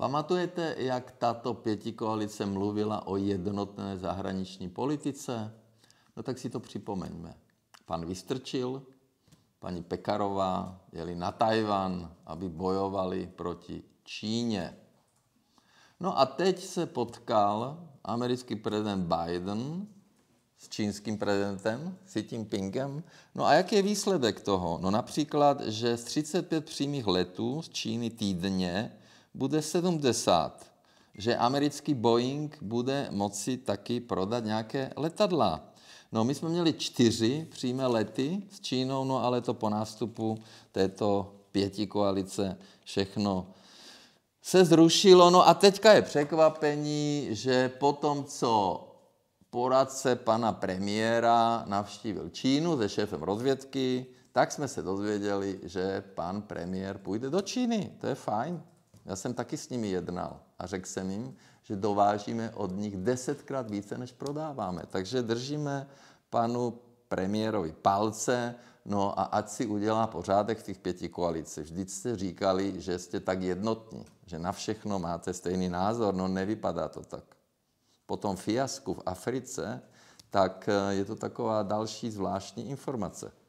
Pamatujete, jak tato pětikoalice mluvila o jednotné zahraniční politice? No tak si to připomeňme. Pan Vystrčil, paní Pekarová jeli na Tajvan, aby bojovali proti Číně. No a teď se potkal americký prezident Biden s čínským prezidentem Xi Pingem. No a jaký je výsledek toho? No například, že z 35 přímých letů z Číny týdně bude 70, že americký Boeing bude moci taky prodat nějaké letadla. No, my jsme měli čtyři přímé lety s Čínou, no ale to po nástupu této pěti koalice všechno se zrušilo. No a teďka je překvapení, že po tom, co poradce pana premiéra navštívil Čínu se šéfem rozvědky, tak jsme se dozvěděli, že pan premiér půjde do Číny. To je fajn. Já jsem taky s nimi jednal a řekl jsem jim, že dovážíme od nich desetkrát více, než prodáváme. Takže držíme panu premiérovi palce, no a ať si udělá pořádek v těch pěti koalice. Vždyť jste říkali, že jste tak jednotní, že na všechno máte stejný názor, no nevypadá to tak. Po tom fiasku v Africe, tak eh, je to taková další zvláštní informace.